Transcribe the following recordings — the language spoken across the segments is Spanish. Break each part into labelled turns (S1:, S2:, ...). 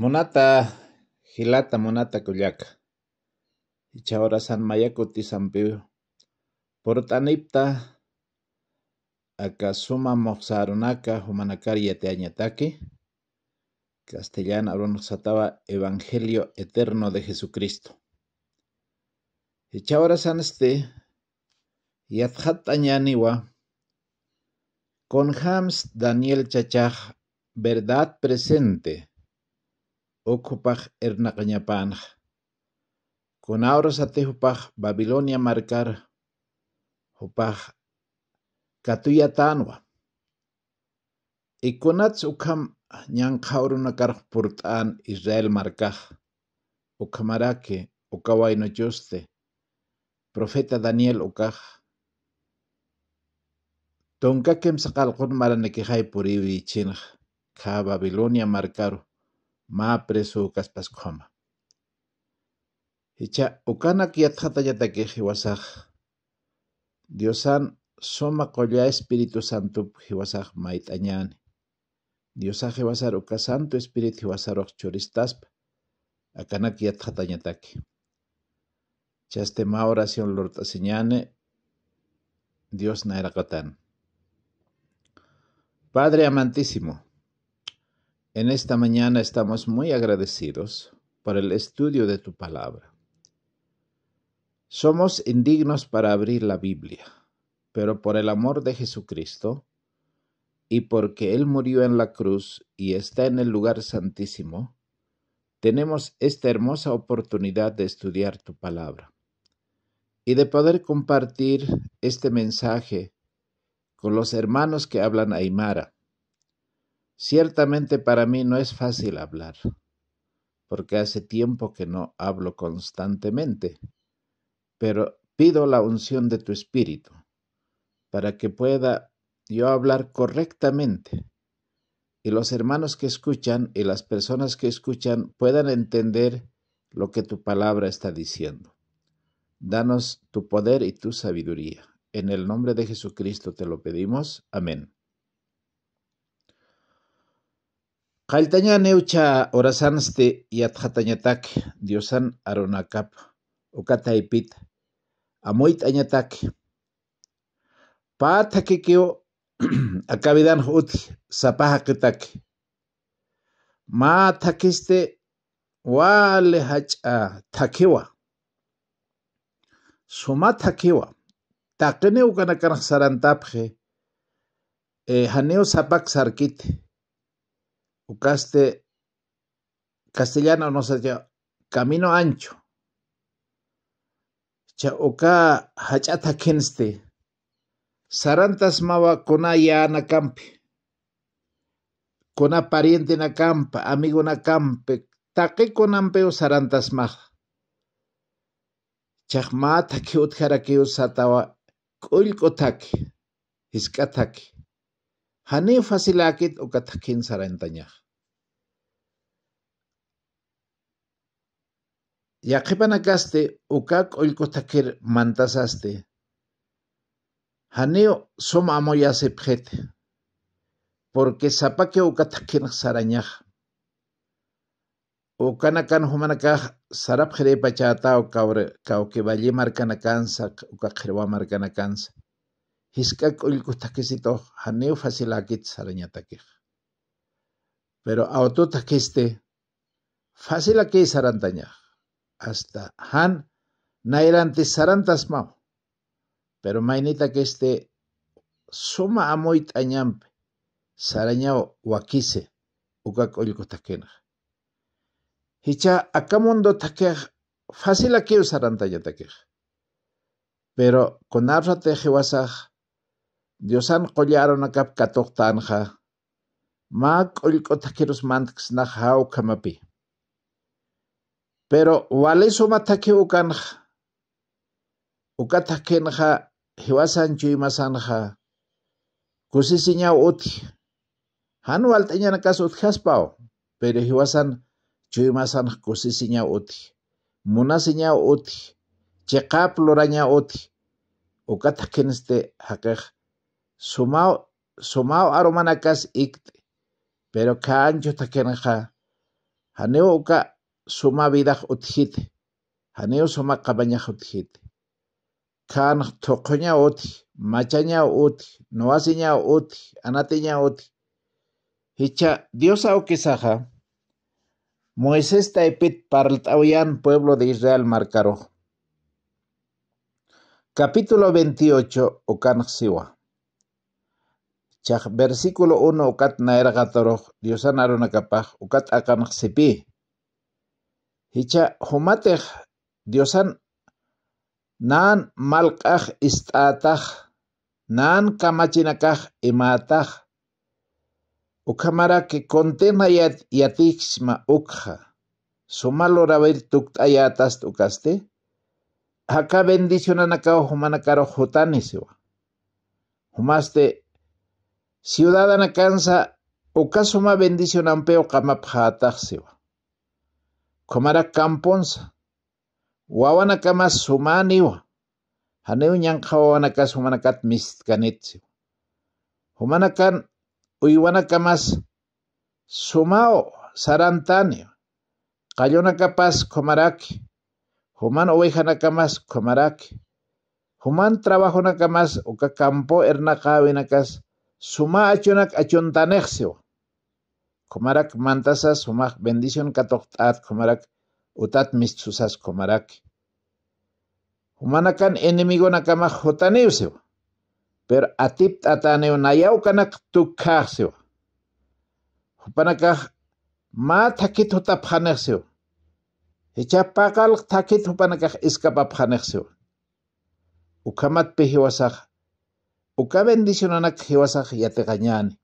S1: Monata, Gilata, Monata, cuyaca. Ichaora San Mayacoti San Pío. Portanipta, Akasuma Moxarunaka, humanacari Castellano Castellana, Sataba, Evangelio Eterno de Jesucristo. Ichaora San Este, Yadjatañaniwa. Con Hams Daniel Chachaj, Verdad Presente. Con ernacañapanaj. Conauras Babilonia marcar hupaj katuyatanwa. Ikunats ukam nakar purt'an Israel marcaj. Okawaino Juste profeta Daniel ukaj. Tonkakem saqalqun maranekijay puribi chinaj. Ka Babilonia markar. Ma Hecha, kaspaskhoman. Icha ukana yatkhata yatakiq Hiwasaj. Diosan soma qolla Espíritu Santo ma mayt'añani. Diosaj hiwasar uka Santo Espíritu hiwasaroq churistaspa akanak yatkhata ñataki. Chaste ma oración señane Dios nairaqatani. Padre amantísimo, en esta mañana estamos muy agradecidos por el estudio de tu palabra. Somos indignos para abrir la Biblia, pero por el amor de Jesucristo y porque Él murió en la cruz y está en el lugar santísimo, tenemos esta hermosa oportunidad de estudiar tu palabra y de poder compartir este mensaje con los hermanos que hablan aymara Ciertamente para mí no es fácil hablar, porque hace tiempo que no hablo constantemente, pero pido la unción de tu espíritu para que pueda yo hablar correctamente y los hermanos que escuchan y las personas que escuchan puedan entender lo que tu palabra está diciendo. Danos tu poder y tu sabiduría. En el nombre de Jesucristo te lo pedimos. Amén. Jailtaña neucha y Yathatanyatake, Diosan arunakap ukataipit amoit añatak. Pa kikio akabidan hut sapaja Ma takiste wale hacha takiwa. Suma takiwa. Takene ukanakan Sarantaphe haneo eh, sapak sarkit caste castellano no se camino ancho. Cha oka hachata kenste. Sarantas mawa kona ya nakampi. Kona pariente nakampa, amigo na nakampe. que o sarantas maja. ke usatawa satawa k'ullq'utaki hisk'ataki hani fasilakit uqatakin sarantanya Yaqipanakaste ukak costaquer mantasaste. Haneo suma amoyasipqiti. Porque sapaki ukataquiraq sarañaq. Ukana kanhu pachata sarapqiri pachatao markanakansa markanacansaq ukaquirwa markanacansa. Hisk'a qullqutaquisitoj haneo facilakit sarañataquiq. Pero awtutaq kisti facilaki sarantaña hasta Han nairante sarantas Pero mainita que este suma amoy tañampe, sarañao wakise, uka koyuko Hicha akamondo fácil aquí Pero con arra tejewasaj, diosan cap catok katoktanja, ma taqueros mantx kamapi. Pero wale suma take ukanha. Uka takenha hiwasan kusi Kusisinya uti. Han waltanya nakas uthaspao. Pero hiwasan chuimasanha kusisinya uti. Munasinya uti. Chekap loranya uti. Uka takenste hakeh. Sumao sumao aromanakas ikte. Pero kancho takenha. Haneo uka suma vida otjit. Haneo suma qabañaj otjit. kan tokoña utj, machaña uti noasiña uti anatiña uti hicha dios auquisaqa moisés taipit parlt'auyan pueblo de israel marcaro. capítulo 28 Okan siwa versículo 1 ukat naerqa gatoroj, diosa narunakapaj ukat aqanaj sipi Hicha humateh Diosan, Nan Malkaj Istataj, Nan Kamachinakaj Imataj, Ukamara que yat yatixma ukha Sumalora ver tuktayatas tukaste, Haka bendicionanakao humanakaro jotanisewa Humaste, ciudadana cansa, Ukasuma bendicionampeo sewa. Comaracamponsa, Kampons. sumanio, sumaniwa haniw ñanqa wawanakas humanakat mistkanitsi humanakan uywinakamas sumao sarantani kapas komaraki human Comarac, komaraki human trabajo uka campo ernaqa winakas suma Kumarak mantasas sumaq bendición katoktat Kumarak utat mistusas q'umarak. Humana kan enemigona pero atip t'ataniw nayaw kanak tukajsiwa. Hupana kaq ma thakit hutapjaniqsiwa, icha pakal thakit hupana kaq iskapapjaniqsiwa. Ukamat hiwasaq, uka bendicionanak hiwasak yategañani.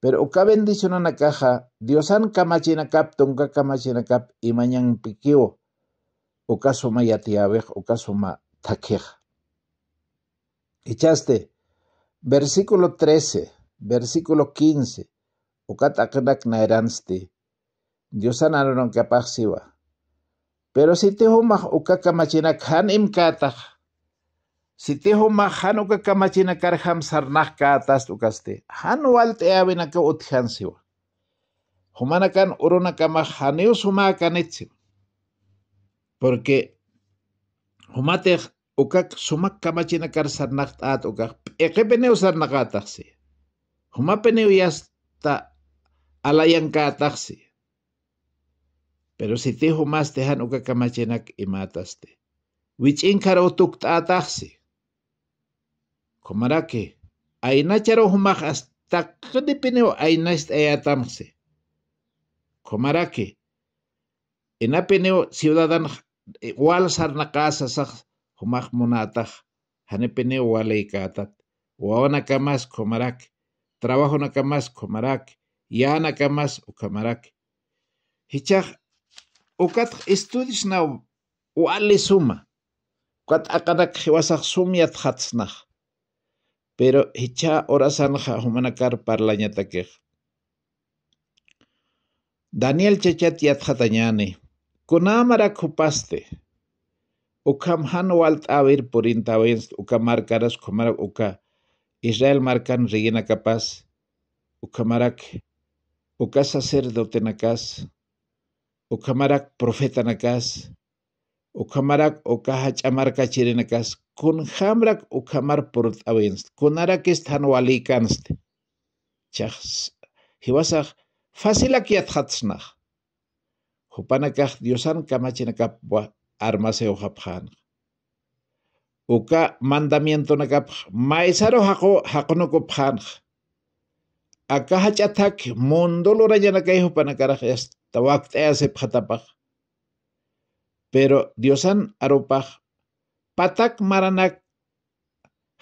S1: Pero oka bendición anakaja, Diosan kamachinakap, tonka kamachinakap, mañan piquio, oka suma yatiabej, oka suma taqueja. Echaste, versículo 13, versículo 15, oka taknak Diosan han Pero si te humas oka kamachinakan Siteho ma hanu ka ham sar nah ka atas tu tukaste. Hanu alte na ka siwa Humana kan uruna kama haneu suma netsi kan Porque humate ukak sumak kamachina kar sarnah at ukak. sar nah ka ataksi. Humapeneu yasta alayan ka si Pero si te hano han uka kamachinak imataste. Wichin karo atas si. Comarake, ainacharo humaj hasta pineo ainast ayatamse. Comarake, enapeneo ciudadano eh, wal sarnakasa saj humaj monataj, hanepeneo waleikatat, kamas, comarake, trabajo nakamas comarake, ya nakamas ukamarake. Hichaj, ukat estudios na wale suma, kat akanak sumiat hatsnaj pero hecha orasanja humanakar parlañatakej. Daniel chachati atjatañane, kunamara kupaste, ukam hano alt avir Ukamar Ukam marcaras uka, Israel marcan rellena capaz, ukamarak, uka sacerdote nakas, ukamarak profeta nakas, وكمارك وكهج أمارك أشيرينكاس كون خامرك وكمار بورت أوينست كون أراك استهان والي كانست شخص هواسخ فاسيلك يتخطسناخ خوبانكاخ ديوسان كما جينكاب بوا أرماسي وخبخان وكا ماندامينتو نكاب مايسارو حقو حقنو كبخان أكهج أتاك موندولو رجانكاي خوبانكاراخ يستواكت أياسي بخطابخ pero Diosan arupah patak maranak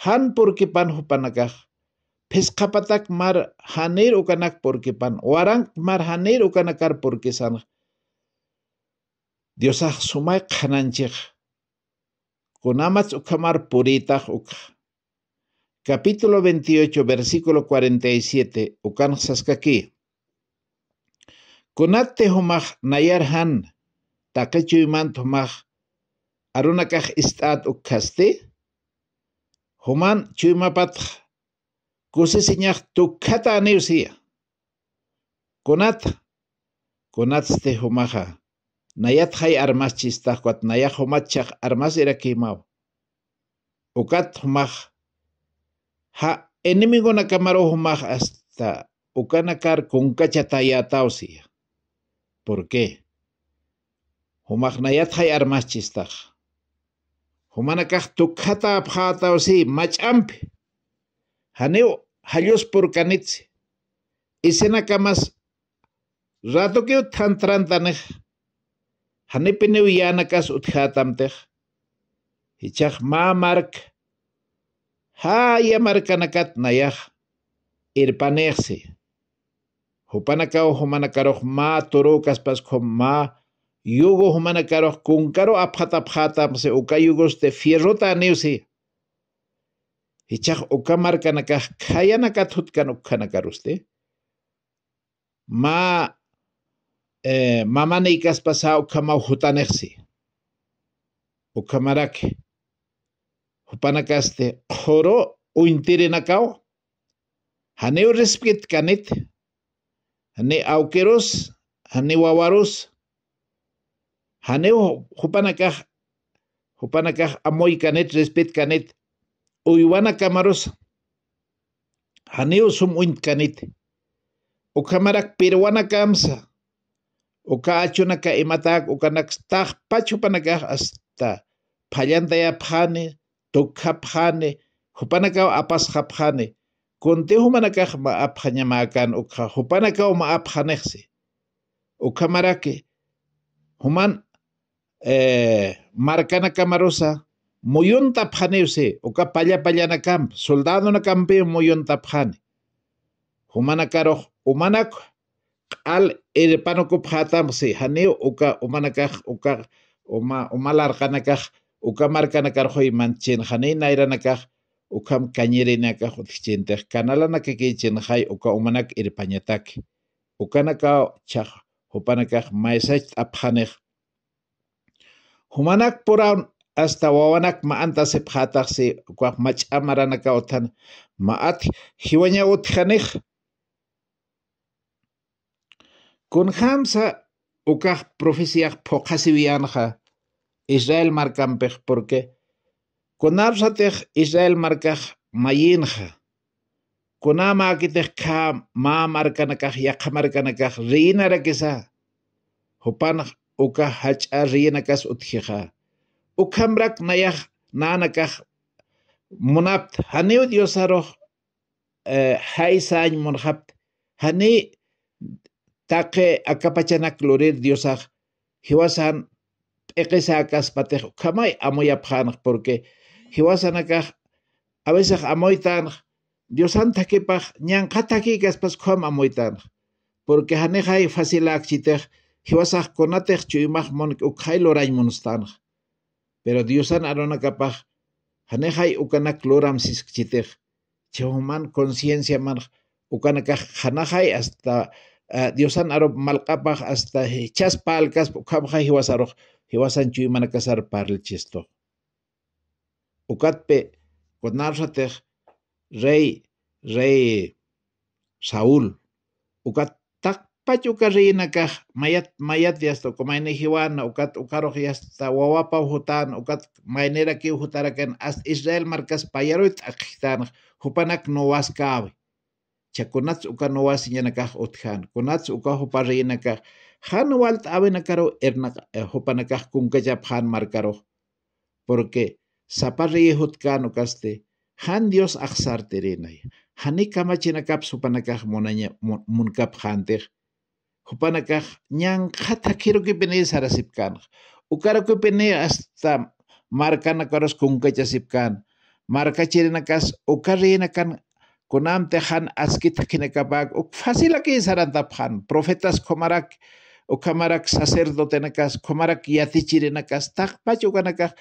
S1: han porque pan peska patak mar haner ukanak porque pan mar haner ukanakar porque san Diosah sumay khananchik Kunamats ukamar purita uk capítulo 28, versículo 47, ukan saskaki. Kunate humaj nayar han, taqachuy manto mag aruna ist'at ukaste? human chuy mapatq kusisi ñaq tukhata aniwsiya nayat Konat armas nayatqay armaschistaq kuatnayaj armas irakimaw ukat humaj ha enemigo kamaro humaj hasta ukanakar kar ¿Por qué? Humaqnayatqay armaschistaq. Humana kaq tukhata aphatawsi mach'ampi. Haniw halluspurkanitsi. Isinaqa mas ratukiw thantrantanij. Hanipi niw yana kas uthatamtej. Hichaq maa marka. Haya markanakat nayaj. Irpanejsi. Hupana kaw ma. karuj yugo humana caro caro con se yugos te mana karoq kunkaro aphata phatamse ukayugoste fierrota aniusi hichaq ukamarkana kaq khayana kathutkana ukkhanakaruste ma ne ikas pasa mau eh, mamanay kaspasa ukhamau hutanejsi ukhamaraki hupanakaste qhuru uintirinakaw haneo respit kanet hane aukeros hane wawaros hane Haneo jupanakaj, jupanakaj amoy kanet, respet kanet, uywana camarosa. Haneo sumuin kanet. Okamarak peruana kamsa. Oka achonaka ematak, okanakstag pachupanakaj hasta phallantaya phane, tokka phane, jupanakao apasja phane. Contejo manakaj ma'apjañamakan okja jupanakao o Okamarake, human eh, marcana camarosa, moyon tapjanevse, o paya payana camp, soldado na campe muyun tapjane. Humana caro, humana al erepano kopjatamse, hane oka humanakaj, oka oma omalarjanakaj, oka marcanakar hoy manchen janei nairanakaj, ukam cañerenakaj otichentej, kanalanakekechen hay, oka humanak erpañatak, okanaka chaj, hopanakaj maesach tapjanej, Humanak pura hasta wawanak ma'anta sephataqsi kuaq mach'amarana uthan ma'at hiwaña uthanik kun hamsa ukaq profesiaq phuqasiwiyanqa Israel markanpik porque kunapsatej Israel markaj kun kunama akitej ka ma markanakah yaqa markanakaj rinara kisa uka hach'a rellena kas utijiqa ukhambrak na nana kaq Hani haniw eh, hai jaisañ munhapta hani taqi akapachanak lurir ekesa hiwasan p'iqisa kaspatej ukhamay amuyapjanaj porque hiwasan akaj a veces amoytanaj diosan takipaj ñanqa taki kaspas Porque amoytanaj porque hanejay pero diosana Hanehai hanejay ukanak loramsisqchitej conciencia man ukana hasta eh, diosan aro malqapaj hasta hichaspa alkaspa hiwasan chu chisto. ukatpe rey rey Saúl ukat pachu pachukarina ka mayat mayat yastu hiwan na ukat ukaroq yasta wawapa hutan ukat maynera ki hutara ken as Israel markas payaro it akhitan hupanak no cha kunats uka no na ka uthan kunats uka huparina ka han walt na karo erna hupana kaq kunkachap han markaro porque saparri hutkan ukaste han Dios axarterina hani kamachina kap supana kaq munaña munkap hantig Hupanakah, ñan quiero que pene sarasipkan. Ukara que pene hasta marcana karos kunkachasip cachasipkan. Marca cherena o ukarena kunam tejan askita pan uk fácil que sarantaphan profetas komarak ukamarak sacerdotenakas komarak yatichirenakas Y hasta.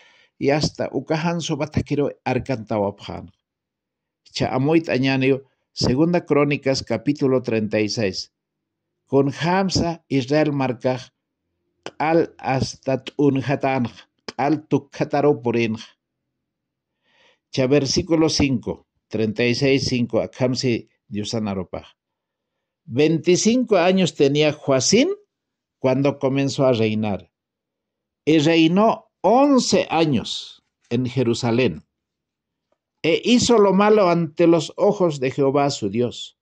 S1: yasta ukahan sobatakiro arkantawaphan. Cha añanio Segunda Crónicas capítulo 36 con Hamza Israel Markaj, al Astat Hatan al Tukhataropurinj. Ya versículo 5, 36, 5, a Hamzi Diosanaropa. 25 años tenía Joasín. cuando comenzó a reinar y reinó 11 años en Jerusalén e hizo lo malo ante los ojos de Jehová su Dios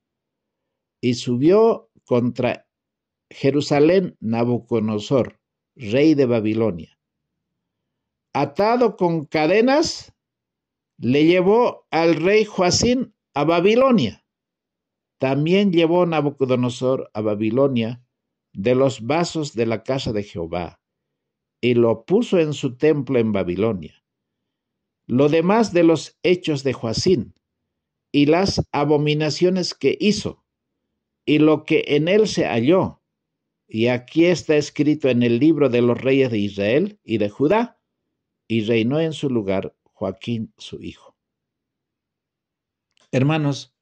S1: y subió contra Jerusalén Nabucodonosor, rey de Babilonia. Atado con cadenas, le llevó al rey Joacín a Babilonia. También llevó Nabucodonosor a Babilonia de los vasos de la casa de Jehová y lo puso en su templo en Babilonia. Lo demás de los hechos de Joacín y las abominaciones que hizo y lo que en él se halló. Y aquí está escrito en el libro de los reyes de Israel y de Judá, y reinó en su lugar Joaquín su hijo. Hermanos,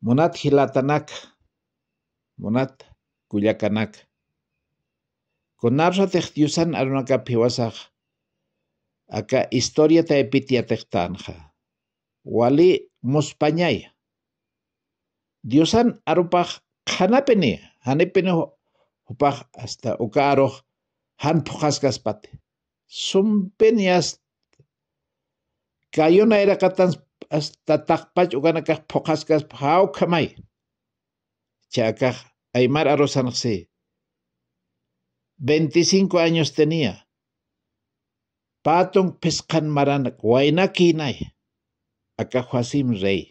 S1: Monat Hilatanak, Monat Kuyakanak, Konarra Techtiusan Arunaka Aka Historia Taepitia Techtanja, Wali Mospañaya. diosan arupah hanapene hanepene upah hasta ukaroj han pukas kaspate sumpeni hasta kayona era katan hasta takpach kas phuqaskas hawkhamay chakaj aymar se. 25 años tenía patong peskan maran wainaki nay akaj wasim rey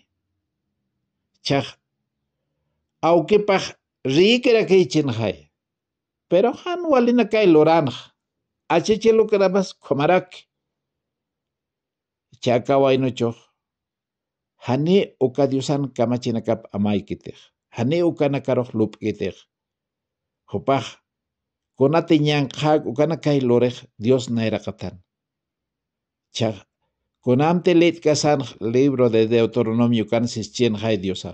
S1: aunque que chen hay, pero han walina kay loranj achichilu karapas komarak chaka hani ukadiusan kamachinakap amaykitej hani ukanakaruj lupkitej hupaj kunati ñanqak ukana kay lorej dios con ante lit casan libro de deuteronomio hay diosa.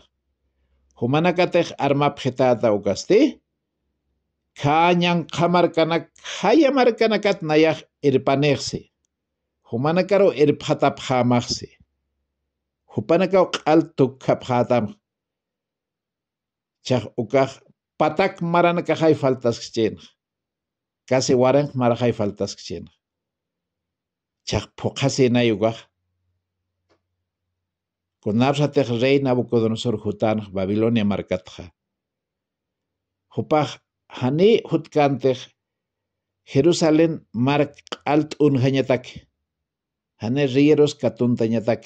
S1: Humanakatej armapjetata ukasti khañanqamarkana hayamarkanakat nayaj irpaniqsi humanakaro irphataphamaqsi hupanakao q'al khaphatamq chaq ukaj patak maranakaqay faltasqichinaq kasi waranq maraqay faltasqichinaq chaq phuqasinay ukaj Conarjatej rey Nabucodonosor jután Babilonia markatja. Jupaj, hani jutkantej Jerusalén mark alt un unjañatak. Hane rieros katuntañatak.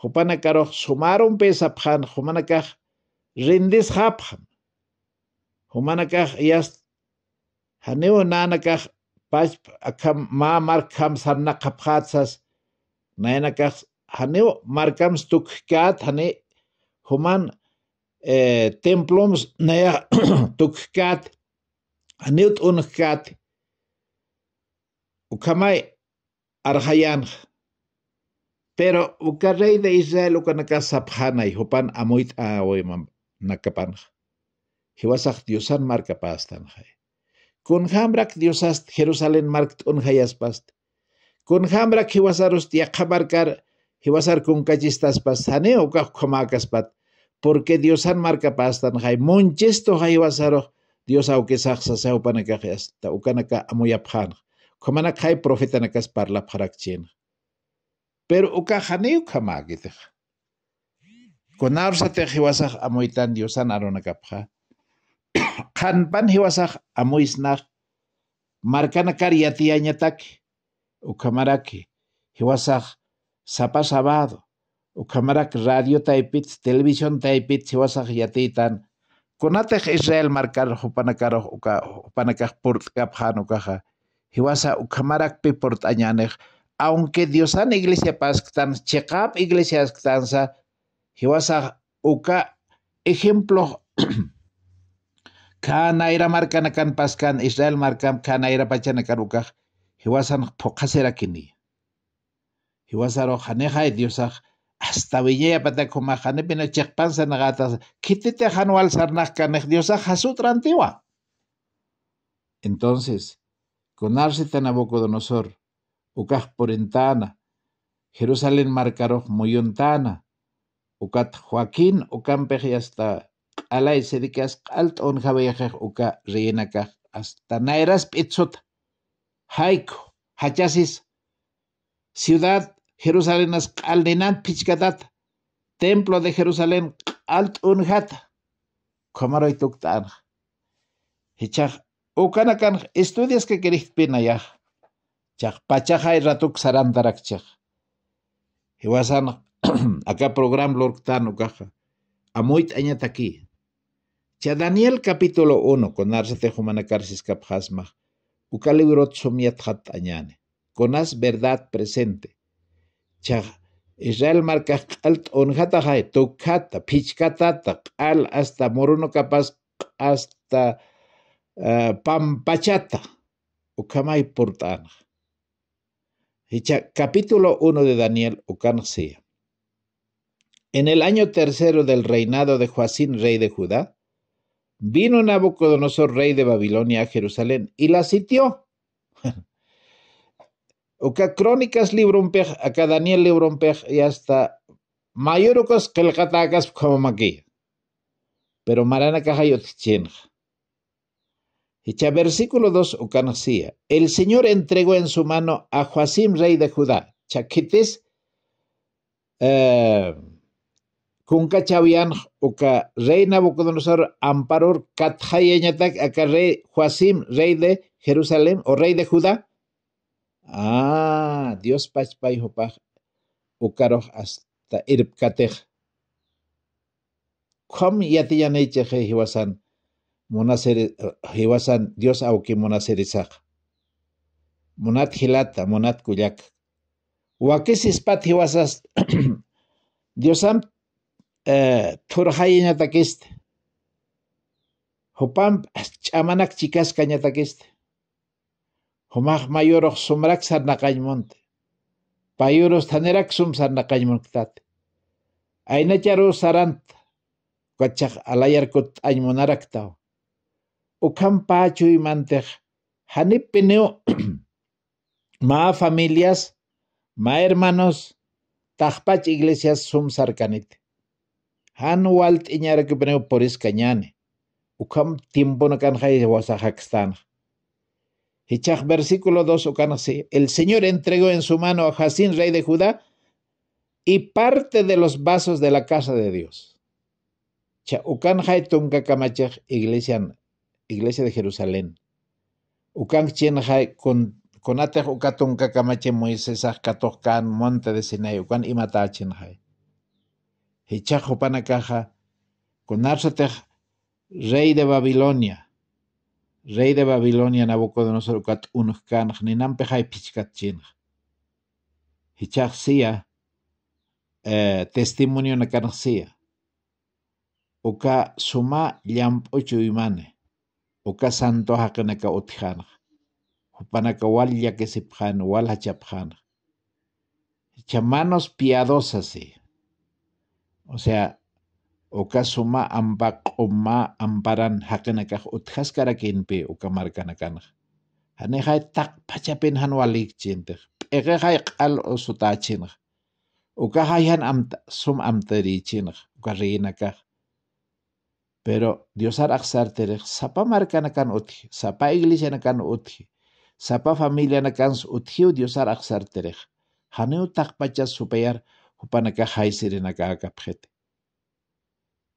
S1: Hupana sumaron pesapjan jumanakaj rindis japjan. Jumanakaj yas haneo nanakaj akam ma markam sarnaqapjatsas haneo markam stuk kat hane human eh, temploms nea tuk kat haneut un ukamai arhayan pero uka de Israel uka y hopan amoit a oimam nakapan hiwasak diosan marka pastan hay kun hambrak diosast Jerusalén markt un hayas past kun hambrak rostia hivasar kunkachistaspas saneokaj pat. porque Dios han marca markapastan hay monchesto hay hivasaroq dios que awkisaqsa sawpanakaq asta ukanaka amuyapjanqa khomanak hay profetanakas parlapjarakchinqa pero te ukajaneu khamakitaq kunarusataq hiwasaq amuytan diosan arunakapqa qanpan hiwasaq amuysnaq markana kar yatiyañataki ukamaraki hiwasaq Sapa Sabado, Ukamarak Radio taipit... Televisión a Yatitan. conate Israel marcar panacaport Hupanakar Port Kaphan a Ukamarak Piport aunque Diosan Iglesia pasktan, Chekap Iglesia vas Hiwasa Uka, ejemplo, Kanaira Markanakan pascan, Israel marcan, Kanaira pachanakan a pokasera kini hiwasaro y a hasta villea patacoma janepina chekpansa nagatas a janual sarnaj diosaj jasutra antigua. Entonces, conarse tan Nabucodonosor, ucaj porentana, Jerusalén marcaro moyontana, ucat Joaquín o y hasta alay alt on uca rellenacaj hasta naeras pitzot, Haiko, hachasis, ciudad Jerusalén Aldenan Pichgadat, templo de Jerusalén Alt Unhat, y Tuktan. Hichach, Ukanakan, estudias que queréis pena ya. Chach, pachaja ratuk sarandarak chach. Iwasan, acá program lorktan ukaja. Amuit añataki. Cha Daniel capítulo 1, con arsete humanacarsis kaphasma. Ukalibro tsumiat hat añane con as verdad presente. Israel marca alt onjata tocata, pichcatata, al hasta moruno capaz hasta uh, pampachata, ukamay portana. capítulo 1 de Daniel, sea. En el año tercero del reinado de Joacín, rey de Judá, vino Nabucodonosor, rey de Babilonia, a Jerusalén y la sitió Oca crónicas librompej, acá Daniel pej, y hasta ocas que el como aquí. Pero marana cajayot chenja. Hecha versículo 2 nacía. El Señor entregó en su mano a Joasim, rey de Judá. Chaquites, kunka eh, chavian uka rey Nabucodonosor amparor katjayeñatak acá rey rey de Jerusalén o rey de Judá. Ah, Dios pay hopaj ukaroh hasta irp irpkatej. Kom he hiwasan monaseri hiwasan Dios auki sak. Monat hilata, monat kuyak. Wakisis pat hiwasas Diosam eh, takist Hopam ch'amanak kanya takist. Homaj mayoroj sumrak sarnaqaymonte. Payuros tanerak sum sarnaqaymontate. Ainacharo saranta. Kachaj alayarkut aymonaraktaw. Ukam pachu imantej. Hanipineo. ma familias, ma hermanos, tajpach iglesias sum sarkanite. Han walt poris cañane. Ukam tiempo no de Hechaj versículo 2, el Señor entregó en su mano a Jacín, rey de Judá, y parte de los vasos de la casa de Dios. Ukan iglesia, iglesia de Jerusalén. Ukan chen hay con conate ukatun kakamache Moisés katokan monte de Sinai ukan imata chen hay. Hechaj upana con rey de Babilonia rey de Babilonia Nabucodonosor kat unhkanj ninam pejay pichkat siya eh, testimonio na siya. Uka suma ocho imane. Uka santo hakanaka utjanj. Upanaka wal yakisipjan, wal hachapjan. Chamanos piadosas, O sea, uka ambak ampa q'uma amparan haqina kaq utqhaskara kinpi uka markana kanaq hanay hay tak pachapin han walikchintij p'iqi hay q'al usutachinaj uka hay han am sum amtarichinaj uka rina kaq pero diosar aqsartirij sapa markana kan utji sapa iglesiana kan uthi sapa familiana dios kan utjiu diosar aqsartirij hane utak pachas supayar upanaka hay sirinaka kapjete.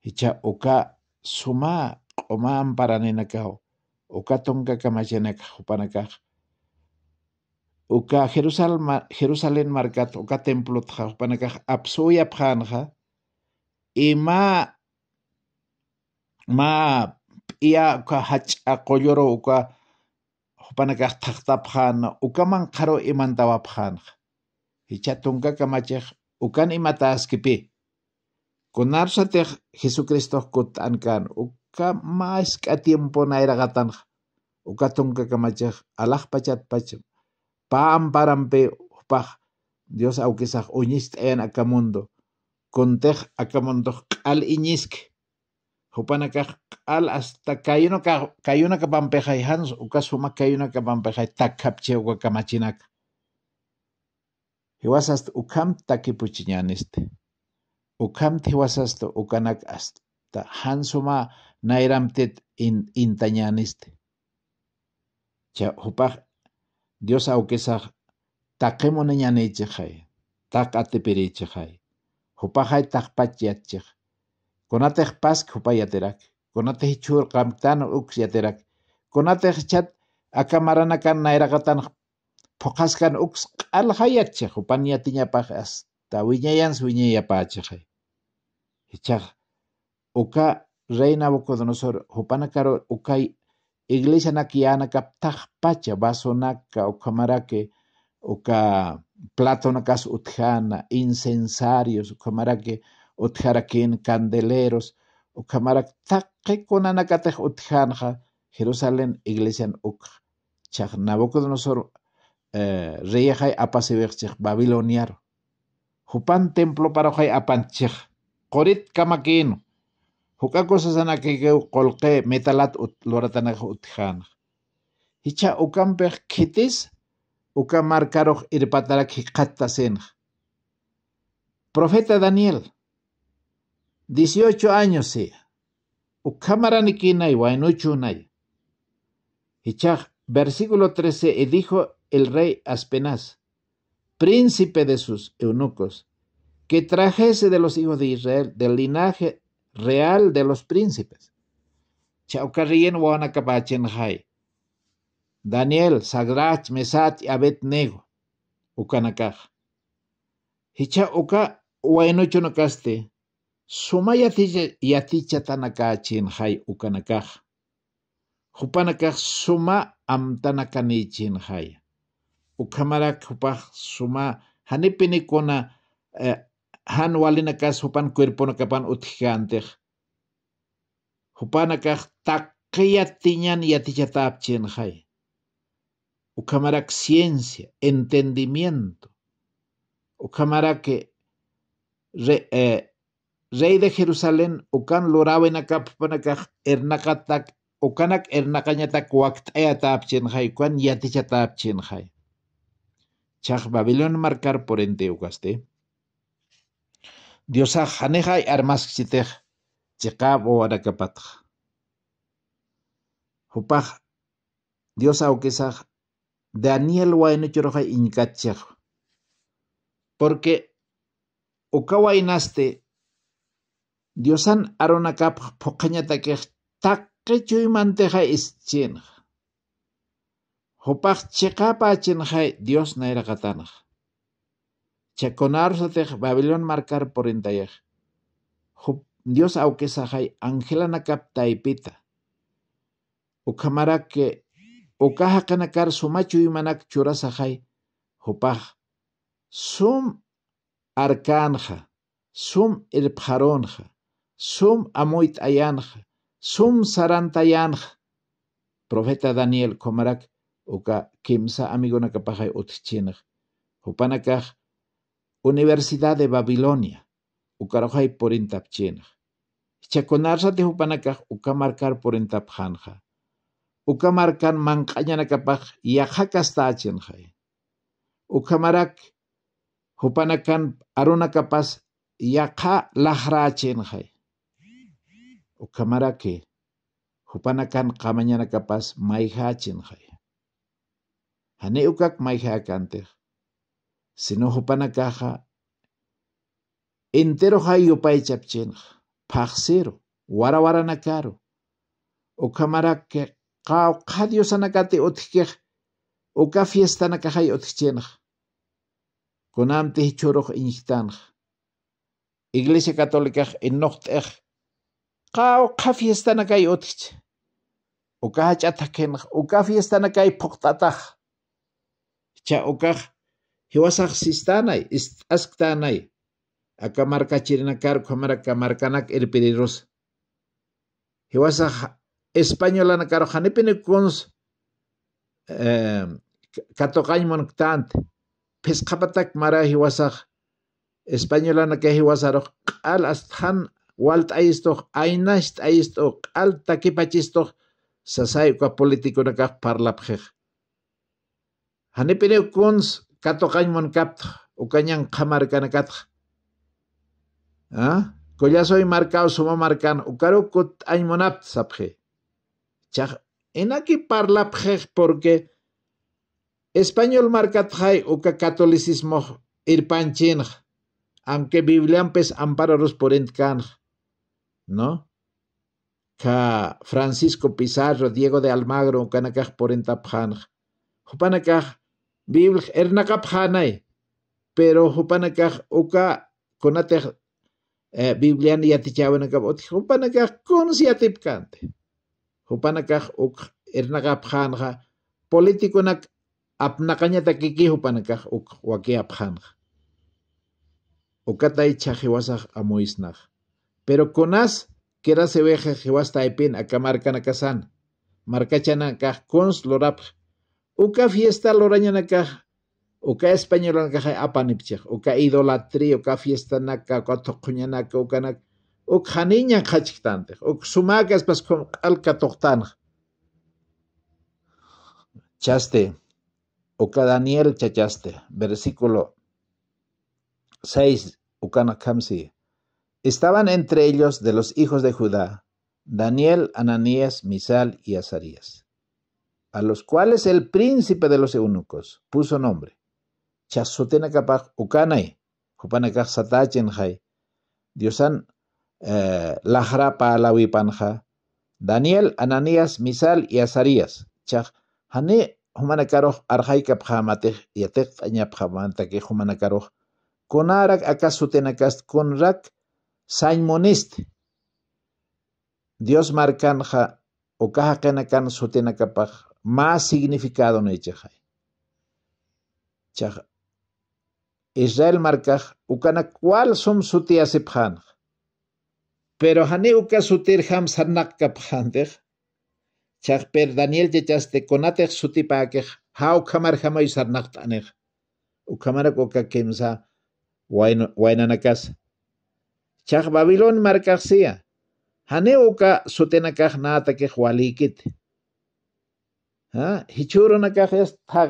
S1: Icha uka suma q'uman paranenakaq uka tunka kamachanakaq hupanakaq. Uka Jerusalem Jerusalén markat uka templutqa hupanakaq apsuyap hanja ima ma p'iya uka hach'aqolloro uka hupanakaq taqtap uka ukaman karo imantawa hanja. Icha tunka kamachiq ukan imata askipi. Konarsatej Jesucristo ancano, uka más que tiempo na era Uca uka tonka kamachaj, alaj pachat pacham, pam parampe upach, Dios auquesa uñist en akamundo, kontej acamundo al iñisk, hupana al hasta kayuna ka kayuna kapampejay hans, uka suma kayuna kapampejay takapche uka kamachinaka. ukam puchinaniste. Ukam ukanak asta hansuma nairam tit in intanyaniste cha hupaq Dios awkisaq takimun ñaninchiqhay tak atipiriychiqhay hupaq hay taqpach yatchiq pas pasque yaterak. konate chur kamtan uks yaterak. konate chat akamarana kan pokaskan uk uks q'alhay yatchiq niatinya yatiñapaq hasta ta wiñayansi wiñayapachaqay. ichaq uka rey Nabucodonosor nosor karo ukay iglesia nakianaka, yana pacha vaso o uka plato nakas utjana, incensarios ukamaraki utharakin candeleros ukamaraki taqikunanakataq utjana Jerusalén iglesia uk. chaq Nabucodonosor eh, jay apasiwiqchik babiloniaro Jupan templo para hoy apanchej. Corit kamakin. Huka cosas metalat loratana utjan. Hicha ukan kitis. Uka marcaroj irpatarak Profeta Daniel. Dieciocho años sea. Ucamaranikina y Wainuchunay. hicha versículo trece. E dijo el rey Aspenaz, príncipe de sus eunucos, que trajese de los hijos de Israel, del linaje real de los príncipes. Daniel, Sagrach, Mesat y Abednego, Ukanakaj. Hicha Uka, Suma suma Yaticha Tanakachin Hai, Ukanakaj. Jupanakaj Suma Amtanakanichin ukamara suma hanipini kuna eh, han na kas hupan cuerpo kapan utjantej hupana kaj ukamarak ciencia entendimiento ukamara eh, rey de Jerusalén ukan lorawenakap panakaj ernaqatak ukanak ernaqañatak waqt'ayataapchin hay kuan yatichataapchin Chach marcar por ente Diosa janeja y armas chitej, chekab o arakapatj. Hupaj, diosa okesa. Daniel waino in inkatchej. Porque ukawainaste, diosan aronakap pocañatakej, takkechoy y manteja Hupaqchikapa chenhai Dios nayraqatanaq. Chakunarusataq Babilón marcar por Hup Dios awkisaqay angelanakaptaypita. Ukhamaraki ukaha kanakar sumachu imanak sahai. Hopach sum arcanja sum Irpharonja, sum amuit ayanja, sum Sarantayanja. profeta Daniel komarak uka kimsa amigunankapaqay utichinaq hupana kaq Universidad de Babilonia ukaruhay purintapchinaq ichakunarasati hupana kaq uka markar e purintapqanqa uka markan mank'añanakapaq yaqa kastachinhay ukamarak hupana kan arunakapas yaqa laqrachinhay ukamaraki hupana e kan Maiha mayhachinhay Hane ukak mayhakantej. Sino hupanakaja entero hayo paychapchenja. Pajcero, wara waranakaro. Okamarake qao qadio sanakate otijkej. Oka fiestanakahay konam Kunamtih churoj injtanja. Iglesia Católica en Nochtej. o ka fiestanakay otij. Oka hachatakhenja. Oka fiestanakay poqtataj. cha'ukaq hiwasaq sistanay asktanay aka markachirinaqarqu hamaraka markanak irpirirus hiwasaq españolana karuq hanipini kuns eh, katoqañmun tant pisqapatak mara hiwasaq españolana kay hiwasaruq al asthan walt'ayistuq aynasht'ayistuq q'al takipachistuq sasayqa politikunakaq parlapheh Haneperew kuns katuqayman mon ukañan qhamarkana kataq. ¿Ah? Koyasoy marcado suma marcano. Ucaro kut aymonap sapje. Chaj. En aquí parla porque español marca hay uka catolicismo panchen Aunque Biblia pes ampararos por entkan. ¿No? Ka Francisco Pizarro, Diego de Almagro, ucanacaj por entapjan. Upanacaj. Bibl ernakap hanay, pero hupanakaj uka konatej eh, Biblian yatichawanakap otij hupanakaj kunsi yatipkante. Hupanakaj uk ernakap hanja nak apnakanya takiki hupanakaj uk wakiap hanja. Ukatay a amuisnaj. Pero konas kera seveja jiwasta epin akamarkanakasan. Markachanakaj kons lorapja. Uka fiesta loraña naka, uka español naka apanipchik, uka idolatría, uka fiesta naka, uka toquña naka, uka naka, uka janiña khachiktante, uka Chaste, uka Daniel chachaste, versículo 6, uka kamsi. Estaban entre ellos de los hijos de Judá, Daniel, Ananías, Misal y Azarías a los cuales el príncipe de los eunucos puso nombre. Chasutena kapaj ukanai, jupanakaj satachenjai, diosan eh, lahrapa lauipanja Daniel, Ananías, Misal y Azarías, Chah hane humanakaros arjai kapjamatej, yatek que humanakaros, konarak akasutenakast konrak sainmonist. Dios marcanja, okaja sotena sutenakapaj, más significado Israel marca ukana cual sum sutia Pero hani uka sutir ham sarnak kaphandej. per Daniel de konatej ha ukamar hamay sarnak Ukamara koka kemsa Babilon uka sutenakaj natakej Hichurunakaj hasta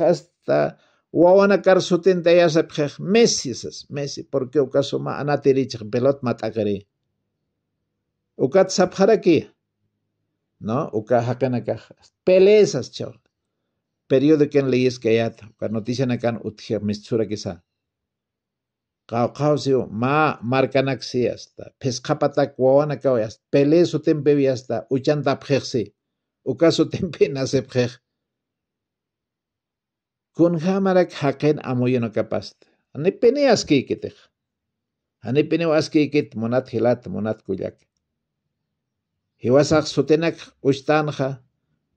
S1: hasta wawanakar sutintayasapjej Messi, mesi porque ukasuma anatirich pelot matakari ukat sabharaki, no uka pelezas pelesas periodo que en leyes que hayat uka noticia nakan utjej mischura quizá ma markanaksi peskapata pesqapatak wawanakaw hasta pelesutin uchanta hasta ocaso tempen asepjej. Kun hamarak haqen amoyeno kapasta. Anepene pene Anepene askiykit monat hilat monat kuyak. Hiwasaq sotenak ustanja.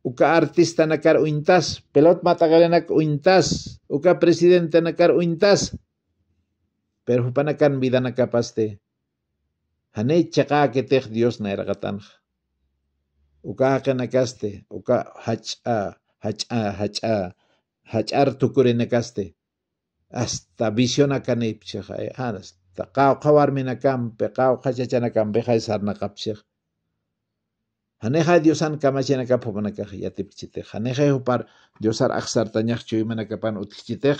S1: Uka artista nakar uintas. Pelot matagalenak uintas. Uka presidente nakar uintas. Pero hupanakan vida nakapaste. Hane Dios na ergatanja. Ukaqa nakaste, uka hach'a, hach'a, hach'a, hach'ar tukuri nakaste. Hasta visiona kanipchik, hasta qawqa warminakampi, qawqa chachanakampiqa sarnaqapchik. Haneja Diosan kamachinaka pumanakaj yatipchitej. Haneja hupar Diosar aqsartañaqchu imanakapan utkichitej.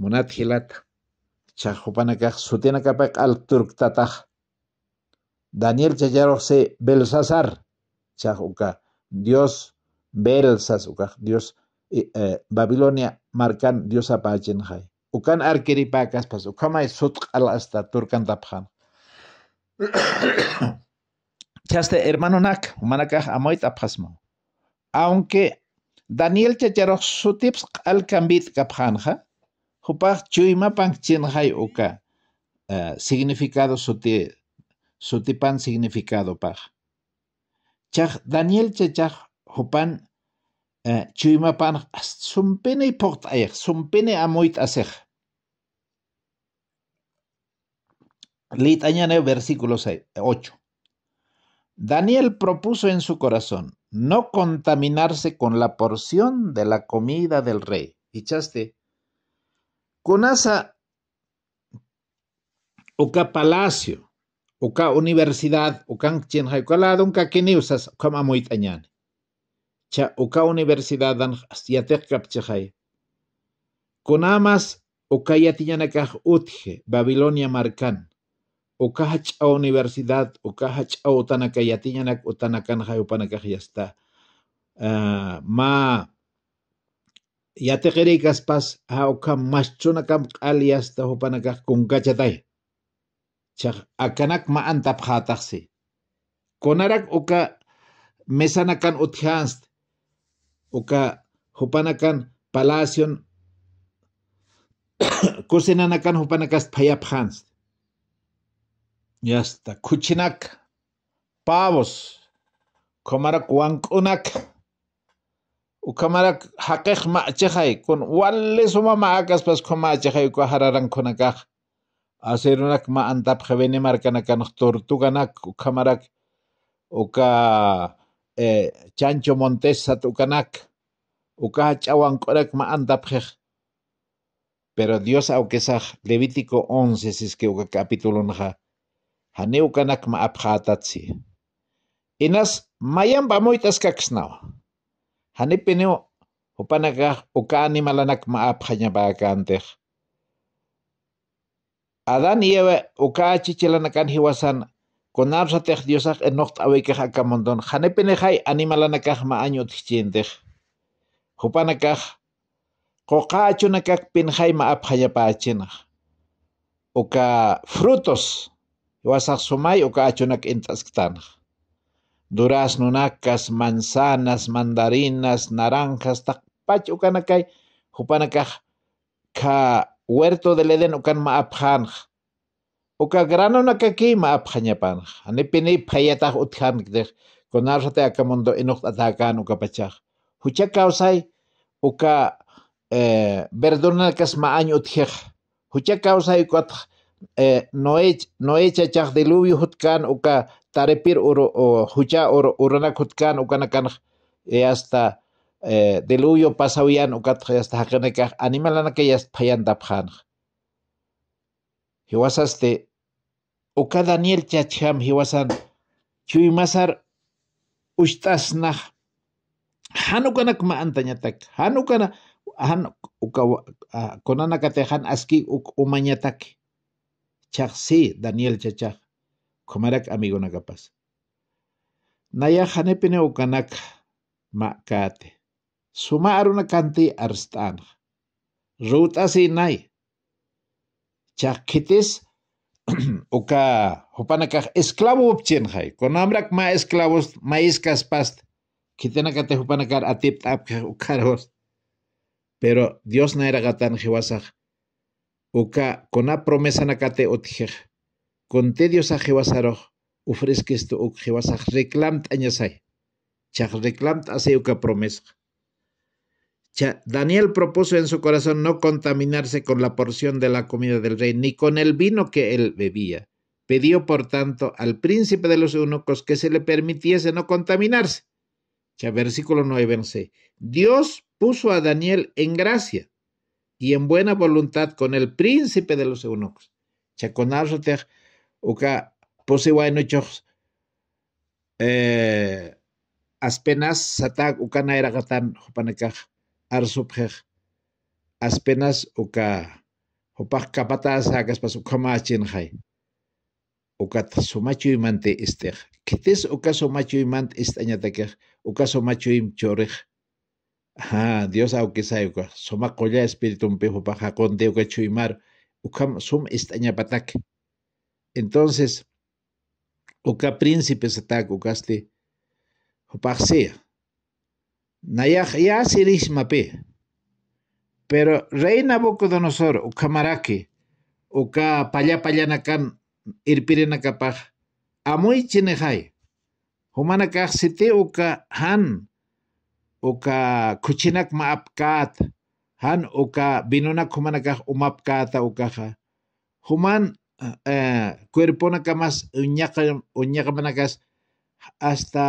S1: Munat hilata. Chaqhupanakaj sutinakapaq alturktataj. Daniel se Belzazar, chajuca, Dios Belsas, Dios eh, eh, Babilonia, marcan Dios apachenjai. Ukan arqueripacas, pas, pues, ukamay sut al hasta turkan tapjan. Chaste hermano nak, Humanaka amoy taphasmo, Aunque Daniel Chayaro sutips al cambit kapjanja, jupaj chuimapan chinjai uka, eh, significado Sutip. Sutipan significado paj. Chaj Daniel chechaj hopan eh, chuimapan sumpene portaer, sumpene amoit asech. Lit versículo 8. Daniel propuso en su corazón no contaminarse con la porción de la comida del rey. con Conasa o capalacio oka universidad okan chen colado don ka kama muy cha oka universidad dan yatek kapchai kunamas oka utje babilonia markan oka a universidad oka a utanaka yatiñanak utanakan yasta ah, ma yatekere kaspas ha oka maschunakam aliasta, upanakah kunkachatay chak akanak ma'antap hataqsi. Konarak uka mesanakan kan Uka hupana palasyon, kusinanakan kusinana payap hupana ya Yasta kuchinak pavos komarak wank'unak ukamarak haqiq ma'chijay kon walli suma ma'akaspas kuma'chijay uka hararankunakaq aserunak ma'antapqa Venemarkana kanaq Tortuganaku ukamarak, uka eh, Chancho Montes satukanak uka ch'awan pero Dios esa Levítico 11 es uka capítulonaqa haniw kanak ma'apqatatsi inas mayanpa muytas kakisnawa hanipi niw uka Adán y Eva ukachi hiwasan en Konapsatej diosaj enocht awekej akamondon. Janepenejay animalanakaj maaño tichintej. Jupanakaj. ma pinjay maapjayapachinaj. Uka frutos. Hiwasaj sumay uka achunak duras nunakas, manzanas, mandarinas, naranjas, takpach ukanakay. Jupanakaj ka huerto del Edén ukan maaphanj. Uka grano na kaki maaphanyapanj. Anipini con utjankdej. Konarjate akamundo inukt atakan uka pachaj. Hucha kausay uka eh, verduna kas maañ utjej. Hucha kausay ukat eh, noech noech achaj diluvio hutkan uka tarepir uru, hucha uru, nakutkan hutkan uka nakanj. Eh, hasta deluyo pasawiyan ukatjayasta hakanekaj payan phayantapjanj hiwasaste uka Daniel chacham hiwasan chuymasar ushtasnaj hanukanak ma'antañatak hanukana han uka konanakate han aski umañatak chaqsi Daniel amigo kumarak amigunakapas naya ukanak ma ma'kate Suma arstan, kanti arstana ruta sinai, chakitis, uka esclavos esclavo con amrak ma esclavos past, kaspast kitenakate hopanakar atiptapkaj ukaros pero Dios nairagatan oka con a promesa nakate con te Dios a jewasaroj ofrezques tu uk jewasaj reclamt añasay chak reclamt ase uka promesa Daniel propuso en su corazón no contaminarse con la porción de la comida del rey, ni con el vino que él bebía. Pidió, por tanto, al príncipe de los eunucos que se le permitiese no contaminarse. Ya, versículo 9, verse Dios puso a Daniel en gracia y en buena voluntad con el príncipe de los eunucos. Ya, con uka eh, aspenas satag ukana era gatan arsupjej aspenas uka hupaj kapatasa kaspas ukhamachinjay sumachu imante istej kitis uka sumachuymanti ist'añatakej uka im chorej ha dios awkisay uka pejo espiritumpi jaconde o uka chuymar ukam sum patak entonces uka príncipe satak ukasti hupajsiya Nayah sirish mapi. Pero rey Nabucodonosor, uka maraki, uka paya paya nakan irpire nakapaj, amoy chinejay. Humana siti uka han, uka kuchinak maapkat, han uka binunak humana kaj umapkata ukaja. Human eh, cuerpo nakamas uñaka uñaka hasta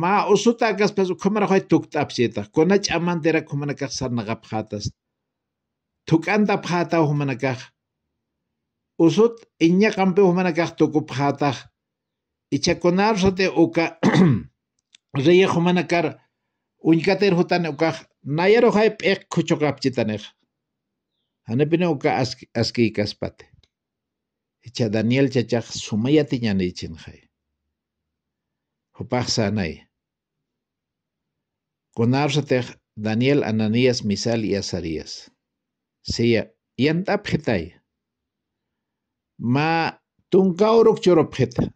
S1: Ma usuta akaspas ukhumanaq hay tuktapisitaq kunach'amantera humanakaq sarnaqapqatas thuk'antapqata humanakaq usut iñaqanpi humanakaq tukupqataq ichakunarusate uka riyaq humanakar uñkatirhutani ukaq nayaruq hay p'iq khuchuqapchitaniqa hanapini uka aski, askiy kaspati icha Daniel chachaq sumaya tiñanichin hay Con con Daniel Ananías Misal y Azarías. Sia yantapjetay. Ma tunkauruk Con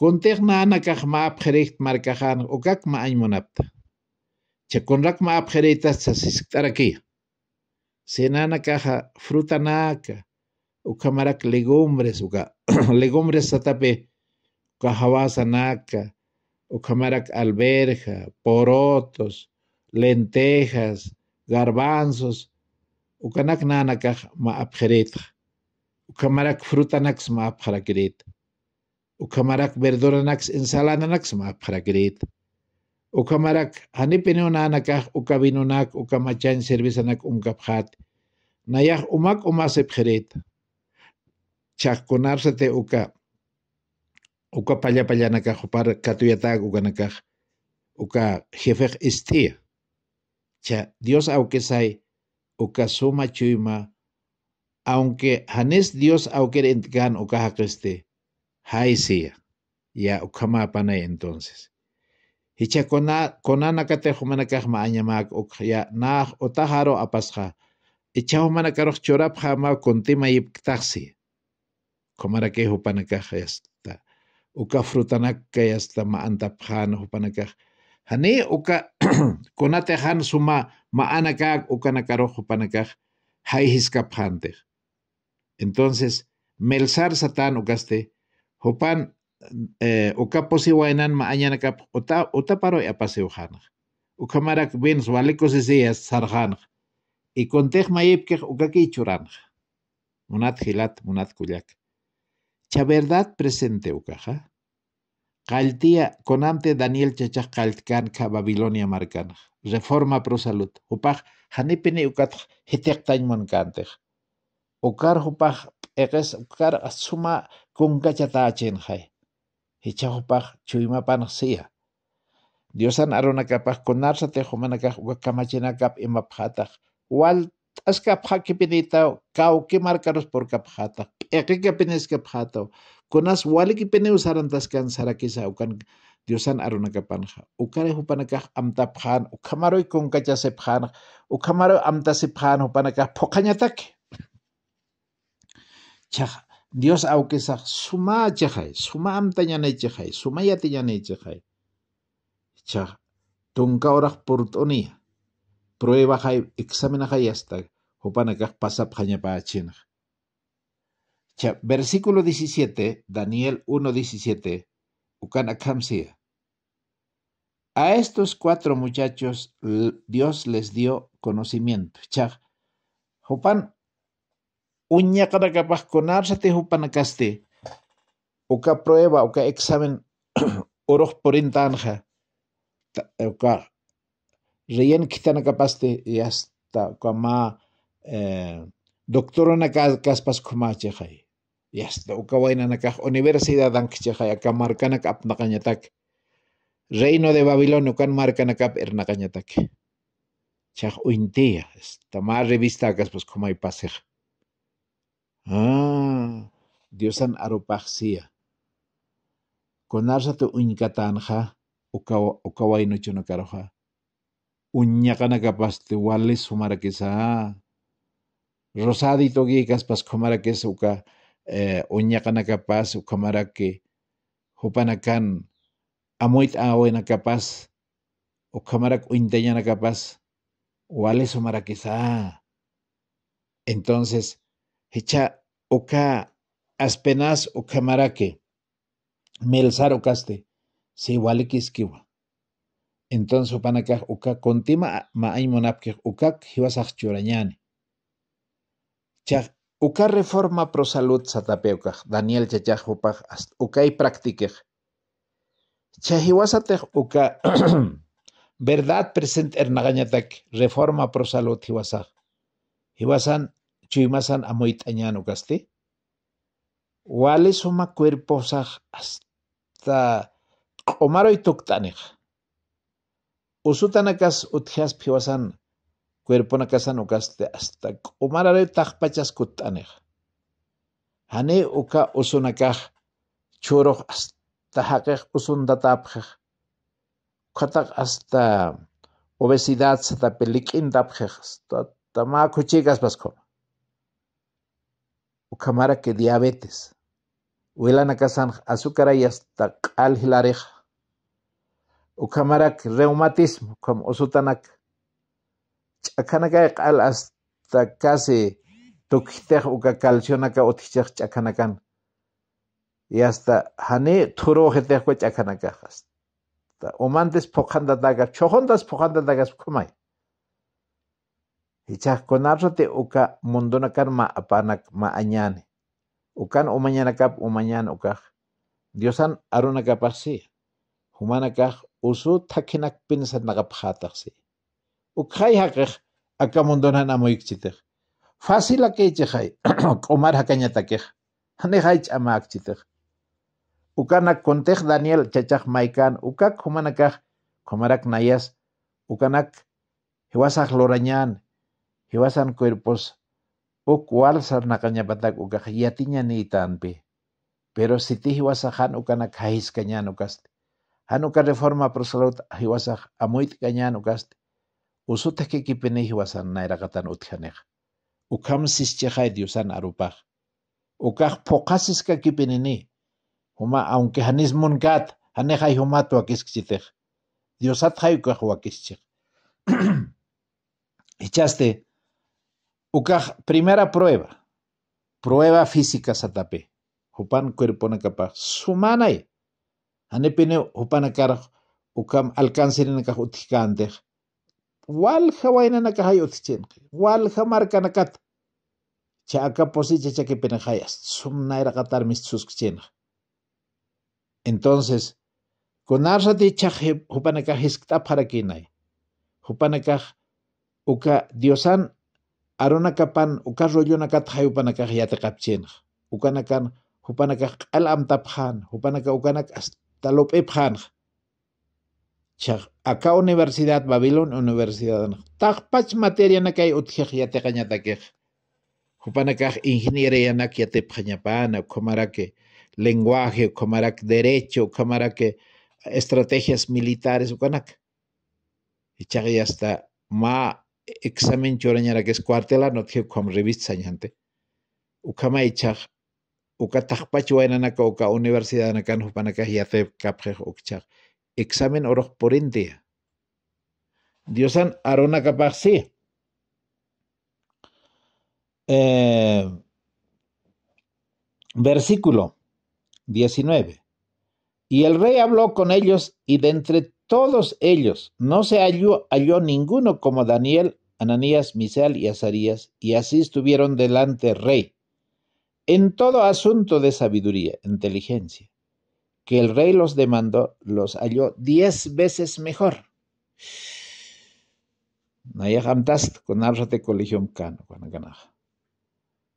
S1: Contej na anakaj ma apjerikt markajan o kak ma rakma Che conrak ma Se na Senana fruta naca, ukamara legumbres, o legumbres satape. Cajabazanaca, Ocamarac alberja, porotos, lentejas, garbanzos, Ucanac nanacaj maapjereta, Ucamarac frutanax maapjaraquereta, Ucamarac verduranax ensaladanax maapjaraquereta, Ucamarac hanipinunanacaj ucabinunac ucamachan servizanac uncapjate, nayah umak umasepjeret, Chajconarse chakonarsete uca uka pallapallanakaj upar katuyataqa ukanakaj uka jefe istia. cha Dios sai uka suma aunque Hanes Dios auker entgan uka ya ukama entonces hicha kona konana kate ma anyamak uka ya naj utajaro apasqa ichaw manakaroq churapqa ma kuntima yiptaqsi esta oka frutanakkayasta ma'antaphan hupanakaq hane oka kunatahan suma uka kanakaro hupanakaq hay hiskapjantej entonces melzar satan ukaste hopan eh, uka posiwainan maanyanakap uta utaparoy marak ukamarak bin walikos isiyas sarjan. y kontej mayipkej uka churanaj munat hilat munat kullak Chaverdad presente ucaja. Caltía conante Daniel chachaj caltcanca Babilonia marcana. Reforma pro salud. Upaj hanipene ucatj hitectañ moncantej. Ucar upaj eges ucar suma kunkachatachen jay. Hicha upaj chuimapan sia. Diosan arona capaj conarsa tejomanacaj ucamachenacap imapjata. Wal ascapja kipinita cau que marcaros por capjata ekeka pinisqapajataw kunas walikipinew sarantaskan sarakisa ukan diusan arunakapanqa ukari hupanakaq amtaphan ukhamaruy kunkachasiphanaq ukhamaruy amtasiphan pokanya tak? cha Dios au sa suma hai suma cha hai suma cha hai cha tungka orak purt'uniya prueba hay examen hay hasta hupanakaq pasap qañapachinaq Versículo 17, Daniel 1.17, Kamsia. A estos cuatro muchachos Dios les dio conocimiento. Chag, Jopan, uñacaracapasconarsate Upanakaste. uka prueba, uka examen, oroj por intanja, uca reyen kapaste y hasta, kama eh, doctor doctorona caspas comache, ukaway Ukawa kaq Universidad Ankichahayaka na nakanyatak Reino de Babilonia er na ernakañatak. Chaq uintia, tama revista kas pues kumay Ah, Diosan arupaxia. Konarsa tu uinkatanja ukawaynu chunukaroja. Uñaqanakapas te wali sumara kisa. Ah. Rosadito gikas pas kumara eh, uñakanakapas o hupanakan amuyta awaynakapas ukhamaraki uintañanakapas wale maraquesa. entonces Hecha. uka aspenas melzar melsar caste si walikiskiwa entonces upanaka uka kontima ma'ay munapkej ukak hiwasaj churañani Uka reforma salud satapeuka Daniel yachajupaj, ukay practiquej. Chahiwasatej uka verdad present ernagañatak reforma salud hiwasaj. Hiwasan chuymasan amoit añanukasti. Wale suma cuerposaj hasta omaro y tuktanek. Usutanakas uthias piwasan cuerpo nakasan ukaste hasta umarare pachas kutanej. Hane uka usunakaj choro hasta hakej usundatapjej. Katak hasta obesidad satapelikindapjej hasta tamaku chigas vasco. Ukamara que diabetes. Uilanakasan azúcar y hasta al aljilareja. Ukamara que reumatismo como usutanak. ch'akanakayqa ala hasta casi tukijtayq uka calcionaqa utijchayq ch'akana kan y hasta hani thuruwajitayqku ch'akanakaq hasta umantis phuqandataqa chuquntas phuqandataqa qhumay hichaqkunarrati uka munduna kan ma'apanak ma'añani ukan umañanakap umañana ukaq diosan arunakapaqsi humanakaq usu thakinakpin sanaqapaqataqsi ukhay haqih akamundonhan amuyikchitih Omar hakanya q'umar hakañatakih nihay ch'ama akchitih ukanak kontek daniel chachaj maikan ukak humanakah komarak nayas ukanak hiwasaj lorañan ukwal sar nakanya walsar ukak ukaj ni niytanpi pero siti sitih han ukanak hajiscañan ukasti han uka reforma prosalot hiwasaj amuit kanyan ukasti usutaqki qipinih wasannayraqatan Ukam ukamsis chiqay diusan arupaq ukaq pokasiska ka ni. huma aunque hanis munkat hanejay huma tuakisqchitej diosat haykaq wakischiq ichaste ukaj primera prueba prueba física satape hupan cuerpo nakapaj sumanay hanepine hupana ukam alcance nakaj Wal walha waynanaka cha wal markanakata chaka posicha chakipina hayas sumnayraqatar mischuskichinqa entonces hiskta para hupanakaj hisk'taparakinay hupanakaj uka diosan arunakapan uka rollonakata hayupanakaj yatiqapchinqa ukanakan hupanakaj alamtaphan, taphan, hupanaka ukanak hasta Acá Universidad Babilón, Universidad Tajpach materia na kay utjej yate kañatakej. Jupanakaj ingeniería na yate pañapana, komarake lenguaje, komarak derecho, komarake estrategias militares, ukanak. Y ya hasta ma examen chorañara que es cuartela no tje kom revista sañante. Ukama ichaj uka tajpach wainanaka uka universidad nakan jupanakaj yate kapjej ukchaj examen orosporentea. Diosan arona capaxi. Eh, versículo 19. Y el rey habló con ellos y de entre todos ellos no se halló, halló ninguno como Daniel, Ananías, Misael y Azarías, y así estuvieron delante rey, en todo asunto de sabiduría, inteligencia que el rey los demandó, los halló diez veces mejor. Ya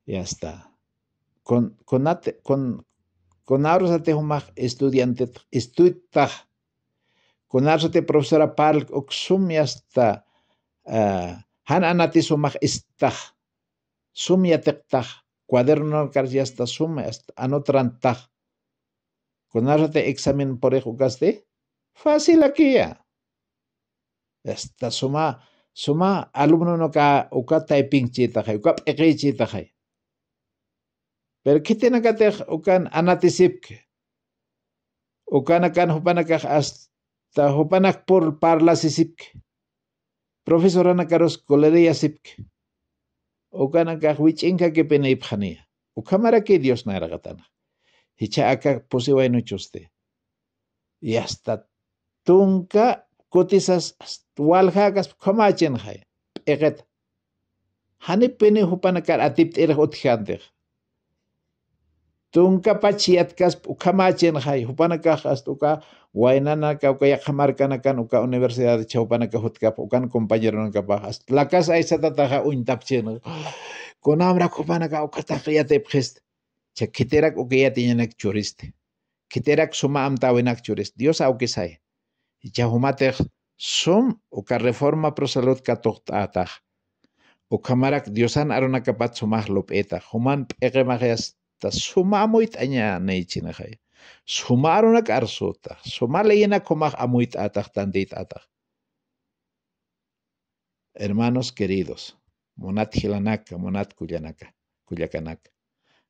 S1: está. Con, con, con, con estudiante, estuita, con arzate profesora parl, oxum ya está, ah, han anatisumaj está, sumia ya cuaderno ya está, sum anotran taj. te examen porej fasil aki ya. ya Esta suma, suma alumno no ka ukata e kay uka ukap egeche kay. Pero kiti na katej ukan Uka na kan as hasta hupanak por parla sisipke. Profesora na karos kolereya sipke. Ukana kaj wichinka ke pene ipjania. Ukamara ke Dios na eragatana. hicha'aka pusiwaynuchusti y hasta tunka kutisas walhakas Eget. Hani pene hupanakar atipt'iraj utijantij tunka pachiyatkas qhamachinhay hupanakaj hasta uka waynanaka uka yaqhamarkanakan uka universidad de chawpanaka hutkapa ukan compañeronakapaj hasta lakas aysatataqaj uñtapchinaj kunamra hupanaka uka taqiyatipqista cha kiterak ukeya churiste kiterak suma amtawinak churiste Dios aukisay ya humatej sum uka reforma ataj o ukamarak Diosan arunakapat sumaj lop'etaj human amuit suma amuyt añanaychinajay suma arunak arsutaj amuit ataj tandit atah. Hermanos queridos, monat hilanaka, monat kuyanaka, kuyakanaka.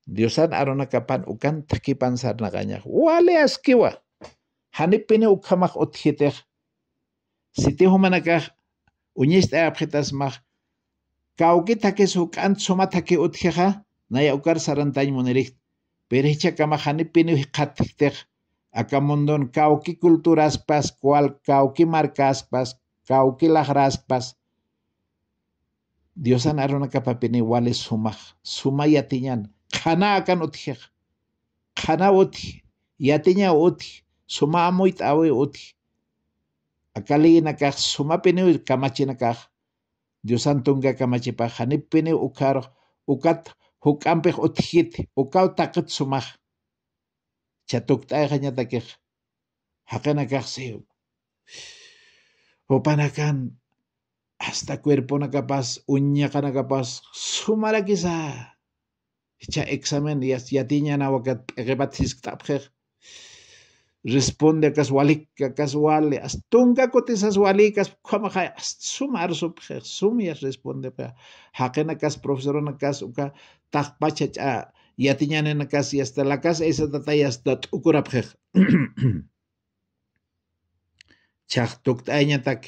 S1: diosan arona kapan ukan takipan sarnaganya wale askiwa hanipine ukamak otjitej mak kau kita kaukitake sukan sumatake utjeja naya ukar sarantai monerik perecha kama hanipine qatijtej akamondon kauki pas pas kauki markas pas kauki pas diosan arona kapapini wale sumah, sumah yatinyan, akan utih, Kana utih, Yatinya utih, suma amuyt awi utij Akali kaq sumapini kamachina kaq dios pa kamachipaq hanipini ukar ukat huk'anpik ukat ukaw taqit sumaq chatukt'ayqa ñata kiq takih. kaq siwa upana kan hasta cuerpuna kapas uñaqana kapas sumara kisah Echa examen y ya que ya tiña na responde a caswalica caswale astunga cotizas walicas kama hay sumar su sub sumias responde pa hakena cas profesor na cas uka tak pacha cha ya tiñane na cas y hasta la casa esa tata y hasta ukura pjer chach tukt aña tak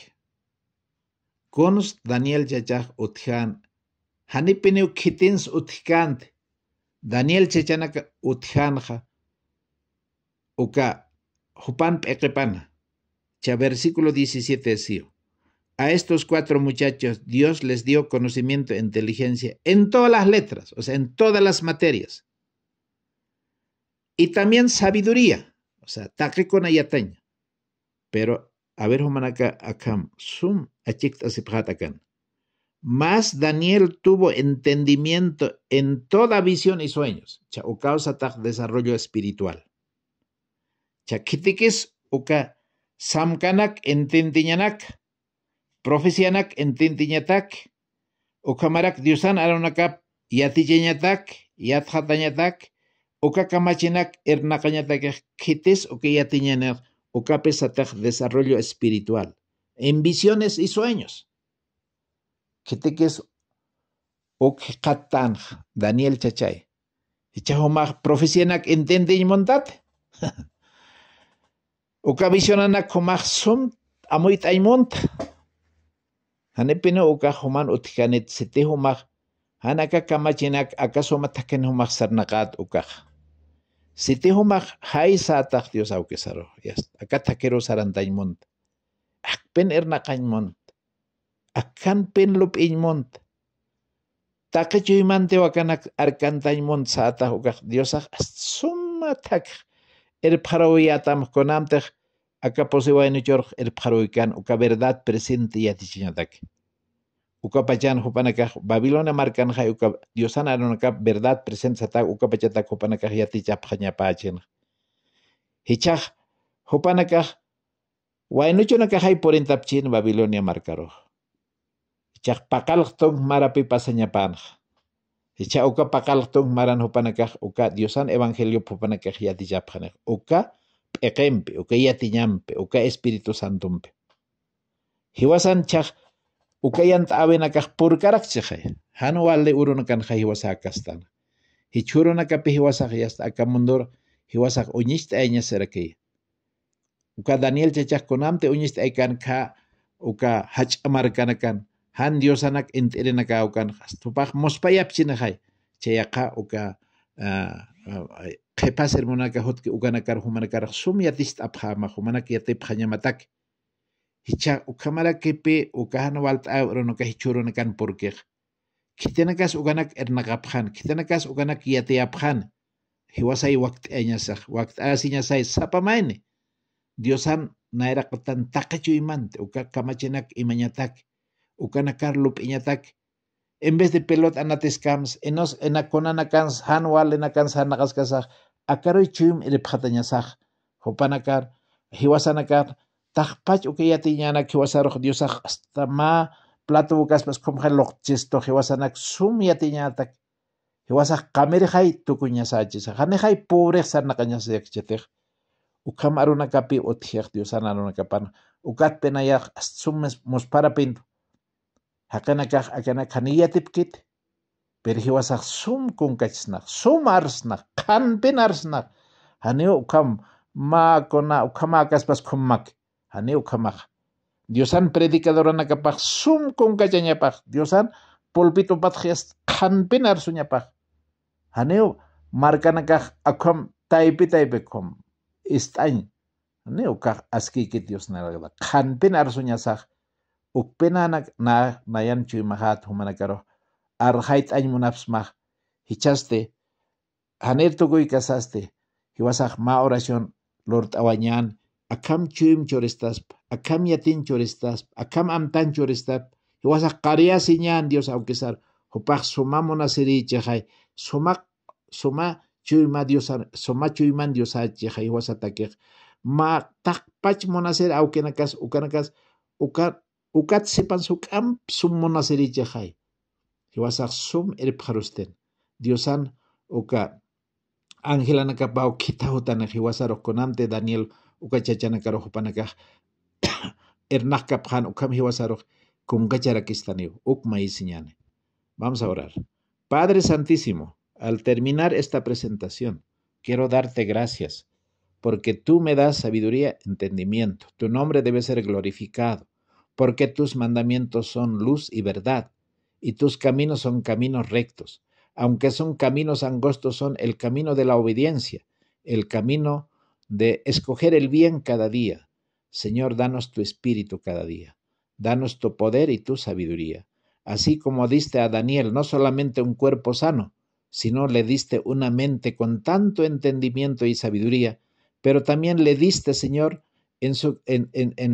S1: kons daniel chachach utjan hanipinu kitins utkant Daniel Chechanaka, utjanja uka jupan pequepana. Cha versículo 17 decía, a estos cuatro muchachos Dios les dio conocimiento e inteligencia en todas las letras, o sea, en todas las materias. Y también sabiduría, o sea, con yataña. Pero, a ver, humanaka acá, sum achikta siphatakan mas Daniel tuvo entendimiento en toda visión y sueños. O causa desarrollo espiritual. Chakitikis uka samkanak entintiñanak. Profecianak entintiñatak. Ukamarak diusan aronanak yatiñatak, yatjatañatak. Uka kamachinak ernakañatak kitis uka yatiñanak. Uka desarrollo espiritual. En visiones y sueños. Jeteques okjatan Daniel chachay. Ichahomaj nak entende y montate. Okavisionanak homaj som amoit aimonta. Hanepino okajoman otikanet setehomaj hanaka kamachinak akasoma taken homaj sarnakat okaj. Setehomaj sata Dios aukesaro. Acá taquero er Akpen akan tak akampen lup'iñmunta taqichuymante wakana arkantaymunta sa'atahu kaq diosaq suma thakaq erpharawillatamuqkunamtaq aka posiwaynichurq kan uka verdad presente yatichinatak uka pachan hupana kaq babilonia markanjay uka diosana arunaka verdad presente satak uka pachatak hupana kaq pachin. ñapachinaq hichaq hupana kaq waynuchuna kaqay purintapchin babilonia markaroh marapi pasanya añapanqa. Icha uka pakalhtong maran hupanakah uka Diosan Evangelio pupanakaj yatichapjanaj. Uka ekempe, uka nyampe, uka espiritu santumpe. Hiwasan chak uka pur karak purkarakchijay. Hanu walde kha hiwasa akastana. Hichurunakapi hiwasaj yasta akamundor hiwasaj uñishta añaserakiya. Uka Daniel unyist unyist aykan kha uka hach amarkanakan han na ka ukan hay mospayapchinajay chayaqa uka qhipa sermonaka hutki ukanakar humanakar sumyatista apha te humanaki nya matak hicha ukamarakipi ukahan walt'a uronaka hichuranakan purkiq kitanakas ukanak ernaqaphan kitanakas sapa yatiyaphan hiwasay waqt'añasaq waqt'asiñasay sapamayni diosan nayraqatan takachu imante uka kamachinak tak. Ucanacar lup'iñatac. En vez de pelot anatiscams, enos enaconanacans, hanwal enacans hanacascasaj, acaroy chuim erepjatañasaj. hiwasanakar, hiwasanacar, tajpach uqiyatiñana hiwasarok diosaj hasta ma plato bucaspas comjan loqchisto hiwasanak sum yatiñatac. Hiwasaj qamirjay tukuñasachisaj, hanejay pobrejaj sanaqañasayachetej. Ukam arunakapi otjiaj diosana ukat Ucat sum sumes muspara pinto hakana tipkit akanaka niyatipkiti sa sum kung kunkachisnaq sum kan pin qhanpin arsnaq hani ukham makuna pas kaspas khummak hani ukhamaq diosan kapag sum kung pag diosan taipi qhanpin arsuñapaq haniu markanankaq akhum taypi taypikhum ist'añ haniu kaq kan pin arsunya kan sah ukpenanak na nayanchu imahat humanakaro Arhait aymunapis mah hichaste. Haner tukuy kasaste. hiwasak ma oración lord awanyan Akam chuim choristas Akam yatin choristas Akam amtan chorestasp. Hiwasah qaria siñan Dios aukesar. Hupaj sumamona siri chejay. Sumak suma chuyma Dios suma chuyman Dios chejay. Hiwasah takej. Ma takpach monaser aukinakas ukanakas ukanakas Ukatsepan sum summona hay. Hiwasaq sum harusten. Diosan uka angelanakapau kitahutana konante Daniel ukachachanakaroqpanakaj Ernakkaphan ukam hiwasaroq kunkacharakistaniw uk maísiñani. Vamos a orar. Padre Santísimo, al terminar esta presentación, quiero darte gracias, porque tú me das sabiduría, entendimiento. Tu nombre debe ser glorificado porque tus mandamientos son luz y verdad, y tus caminos son caminos rectos. Aunque son caminos angostos, son el camino de la obediencia, el camino de escoger el bien cada día. Señor, danos tu espíritu cada día, danos tu poder y tu sabiduría. Así como diste a Daniel no solamente un cuerpo sano, sino le diste una mente con tanto entendimiento y sabiduría, pero también le diste, Señor, en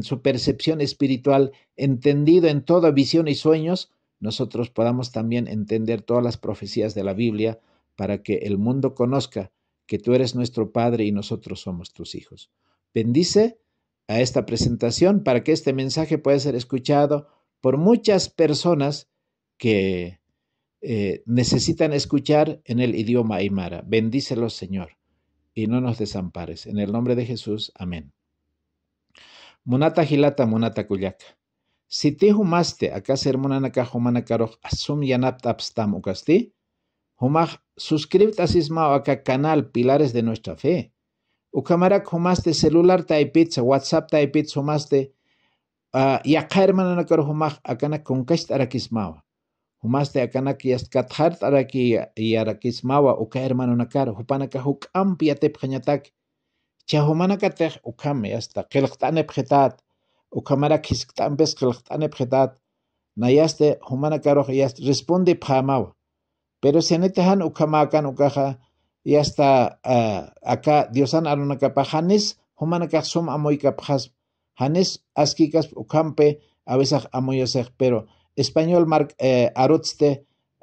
S1: su, percepción espiritual, entendido en toda visión y sueños, nosotros podamos también entender todas las profecías de la Biblia para que el mundo conozca que tú eres nuestro Padre y nosotros somos tus hijos. Bendice a esta presentación para que este mensaje pueda ser escuchado por muchas personas que eh, necesitan escuchar en el idioma aymara. Bendícelos, Señor, y no nos desampares. En el nombre de Jesús, amén. Μονάτα hilata μονάτα κουλιάκα. Si te humaste acá sermona naka humana karoj asum yanaptapstam tapstam ukasti, humag suscribit asisma acá canal Pilares de Nuestra Fe. Ukamarak humaste celular taipitza, WhatsApp taipitz humaste, uh, yaka hermana nakar humaj akana konkast arakismawa. Humaste akana kiyast kathart araki yarakismawa uka hermana nakar, hupanaka huk ampi atep hanyatak, ukam yasta, hasta qilqt'anepjetad ukamara kelchtane qilqt'anepjetad nayaste humanakaruj yast responde phamawa pero netehan ukamakan ukaja yasta uh, aka diosan arunaka hanis humanakaj amoy amoykapjas hanis askikas ukampe a veces pero español mar eh, arotzte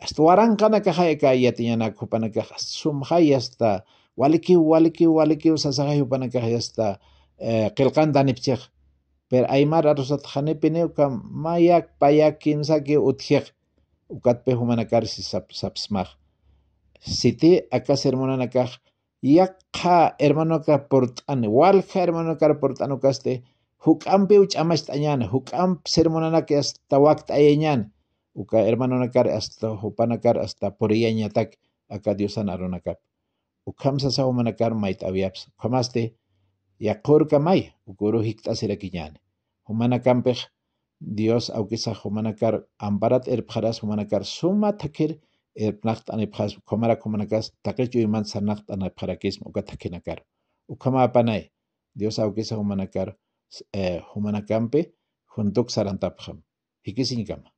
S1: hasta waranqanakajayka yatinyanakupanankaj sumhay yasta. Walikiu, walikiu, walikiu, sasahahupanakah yasta eh, qilqanta nipchik. Pero aymara rusatjanipi niwka mayak payak kimsaki utjiq ukatpe humanakari sapsmaj. Siti akas hermananakaj yaqa hermanokaj port'ani walqa hermanokaj port'anukaste huk'ampi uch'amach t'añana huk'ampi sermonanaka hasta wakt'ayañana uka hermanonakar hasta hupanakar hasta puriyañataq aka diosana arunakap ukamsa sawmanakar mayt'awiyapas ukhamaste yaqurqa may ukuru hikt'asirakiñani humana kanpik Dios awkisaq humanakar amparat erpqaras humanakar sumatakir erpnaqta anipqas qumara qumanakas taqichu imanta sarnaqta anapqarakisma uka takinakar ukhama apanay Dios awkisaq humanakar eh, humanakampi juntuk sarantapqam hikisinkama